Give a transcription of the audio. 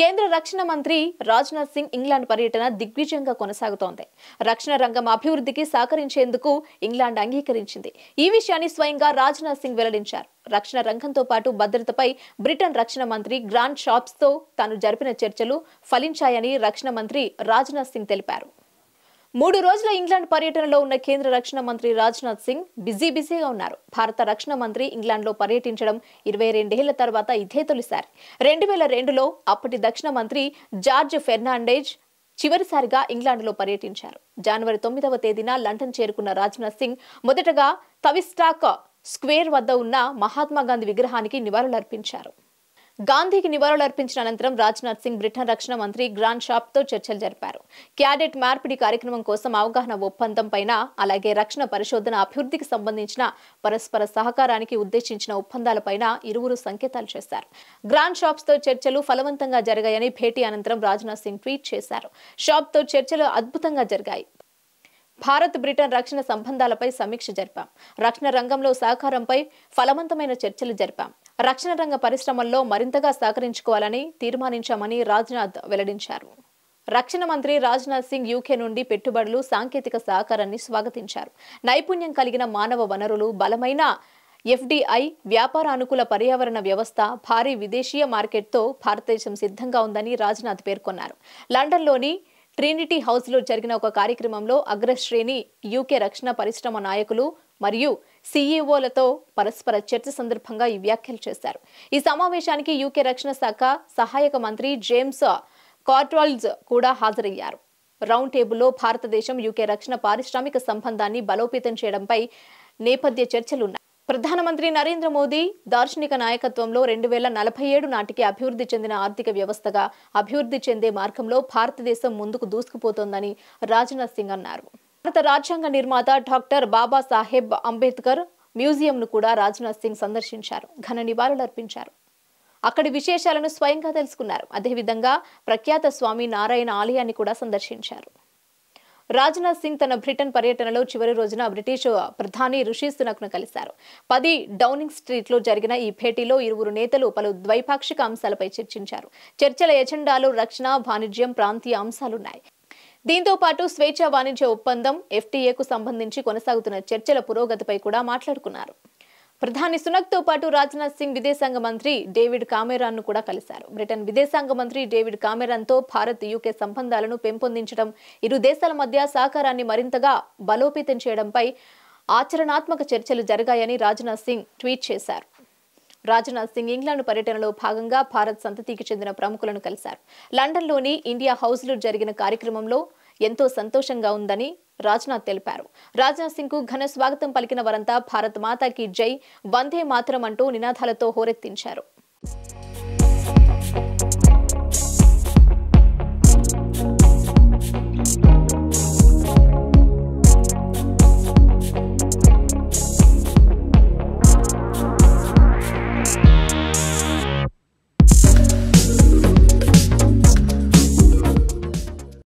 కేంద్ర రక్షణ మంత్రి రాజ్నాథ్ సింగ్ ఇంగ్లాండ్ పర్యటన దిగ్విజయంగా కొనసాగుతోంది రక్షణ రంగం అభివృద్ధికి సహకరించేందుకు ఇంగ్లాండ్ అంగీకరించింది ఈ విషయాన్ని స్వయంగా రాజ్నాథ్ సింగ్ వెల్లడించారు రక్షణ రంగంతో పాటు భద్రతపై బ్రిటన్ రక్షణ మంత్రి గ్రాండ్ షాప్స్తో తాను జరిపిన చర్చలు ఫలించాయని రక్షణ మంత్రి రాజ్నాథ్ సింగ్ తెలిపారు మూడు రోజుల ఇంగ్లాండ్ పర్యటనలో ఉన్న కేంద్ర రక్షణ మంత్రి రాజ్నాథ్ సింగ్ బిజీ బిజీగా ఉన్నారు భారత రక్షణ మంత్రి ఇంగ్లాండ్లో పర్యటించడం ఇరవై రెండేళ్ల తర్వాత ఇదే తొలిసారి రెండు వేల రెండులో అప్పటి దక్షిణ మంత్రి జార్జ్ ఫెర్నాండేజ్ చివరిసారిగా ఇంగ్లాండ్లో పర్యటించారు జనవరి తొమ్మిదవ తేదీన లండన్ చేరుకున్న రాజ్నాథ్ సింగ్ మొదటగా తవిస్టాక్ స్క్వేర్ వద్ద ఉన్న మహాత్మా గాంధీ విగ్రహానికి నివాళులర్పించారు గాంధీకి నివాళులర్పించిన అనంతరం రాజ్నాథ్ సింగ్ బ్రిటన్ రక్షణ మంత్రి గ్రాండ్ షాప్తో చర్చలు జరిపారు క్యాడెట్ మార్పిడి కార్యక్రమం కోసం అవగాహన ఒప్పందం పైన అలాగే రక్షణ పరిశోధన అభివృద్ధికి సంబంధించిన పరస్పర సహకారానికి ఉద్దేశించిన ఒప్పందాలపై ఇరువురు సంకేతాలు చేశారు గ్రాండ్ షాప్స్తో చర్చలు ఫలవంతంగా జరిగాయని భేటీ అనంతరం రాజ్నాథ్ సింగ్ ట్వీట్ చేశారు షాప్తో చర్చలు అద్భుతంగా జరిగాయి భారత్ బ్రిటన్ రక్షణ సంబంధాలపై సమీక్ష జరిపాం రక్షణ రంగంలో సహకారంపై ఫలవంతమైన చర్చలు జరిపాం రక్షణ రంగ పరిశ్రమల్లో మరింతగా సహకరించుకోవాలని తీర్మానించామని రాజ్నాథ్ వెల్లడించారు రక్షణ మంత్రి రాజ్నాథ్ సింగ్ యూకే నుండి పెట్టుబడులు సాంకేతిక సహకారాన్ని స్వాగతించారు నైపుణ్యం కలిగిన మానవ వనరులు బలమైన ఎఫ్డీఐ వ్యాపార అనుకూల పర్యావరణ వ్యవస్థ భారీ విదేశీయ మార్కెట్తో భారతదేశం సిద్ధంగా ఉందని రాజ్నాథ్ పేర్కొన్నారు లండన్లోని ట్రినిటీ హౌస్లో జరిగిన ఒక కార్యక్రమంలో అగ్రశ్రేణి యూకే రక్షణ పరిశ్రమ నాయకులు మరియు సీఈఓలతో పరస్పర చర్చ సందర్భంగా ఈ వ్యాఖ్యలు చేశారు ఈ సమావేశానికి యూకే రక్షణ శాఖ సహాయక మంత్రి జేమ్స్ కార్ట్వాల్డ్స్ కూడా హాజరయ్యారు రౌండ్ టేబుల్లో భారతదేశం యూకే రక్షణ పారిశ్రామిక సంబంధాన్ని బలోపేతం చేయడంపై నేపథ్య చర్చలున్నాయి ప్రధానమంత్రి నరేంద్ర మోదీ దార్శనిక నాయకత్వంలో రెండు వేల నలభై ఏడు నాటికి అభివృద్ధి చెందిన ఆర్థిక వ్యవస్థగా అభివృద్ధి చెందే మార్గంలో భారతదేశం ముందుకు దూసుకుపోతోందని రాజ్నాథ్ సింగ్ అన్నారు భారత రాజ్యాంగ నిర్మాత డాక్టర్ బాబాసాహెబ్ అంబేద్కర్ మ్యూజియంను కూడా రాజ్నాథ్ సింగ్ సందర్శించారు ఘన నివాళులర్పించారు అక్కడి విశేషాలను స్వయంగా తెలుసుకున్నారు అదేవిధంగా ప్రఖ్యాత స్వామి నారాయణ ఆలయాన్ని కూడా సందర్శించారు రాజ్నాథ్ సింగ్ తన బ్రిటన్ పర్యటనలో చివరి రోజున బ్రిటిష్ ప్రధాని ఋషి ను కలిశారు పది డౌనింగ్ స్ట్రీట్లో జరిగిన ఈ భేటీలో ఇరువురు నేతలు పలు ద్వైపాక్షిక అంశాలపై చర్చించారు చర్చల ఎజెండాలో రక్షణ వాణిజ్యం ప్రాంతీయ అంశాలున్నాయి దీంతో పాటు స్వేచ్ఛ వాణిజ్య ఒప్పందం ఎఫ్టీఏకు సంబంధించి కొనసాగుతున్న చర్చల పురోగతిపై కూడా మాట్లాడుకున్నారు ప్రధాని సునక్ తో పాటు రాజ్నాథ్ సింగ్ విదేశాంగ మంత్రి డేవిడ్ కామెరాన్ ను కూడా కలిశారు బ్రిటన్ విదేశాంగ మంత్రి డేవిడ్ కామెరాన్ తో భారత్ యూకే సంబంధాలను పెంపొందించడం ఇరు దేశాల మధ్య సహకారాన్ని మరింతగా బలోపేతం చేయడంపై ఆచరణాత్మక చర్చలు జరిగాయని రాజ్నాథ్ సింగ్ ట్వీట్ చేశారు రాజ్నాథ్ సింగ్ ఇంగ్లాండ్ పర్యటనలో భాగంగా భారత్ సంతతికి చెందిన ప్రముఖులను కలిశారు లండన్లోని ఇండియా హౌస్లో జరిగిన కార్యక్రమంలో ఎంతో సంతోషంగా ఉందని రాజ్నాథ్ తెలిపారు రాజ్నాథ్ సింగ్ కు ఘన స్వాగతం పలికిన వారంతా భారత్ మాతాకి జై వందే మాత్రం అంటూ నినాదాలతో హోరెత్తించారు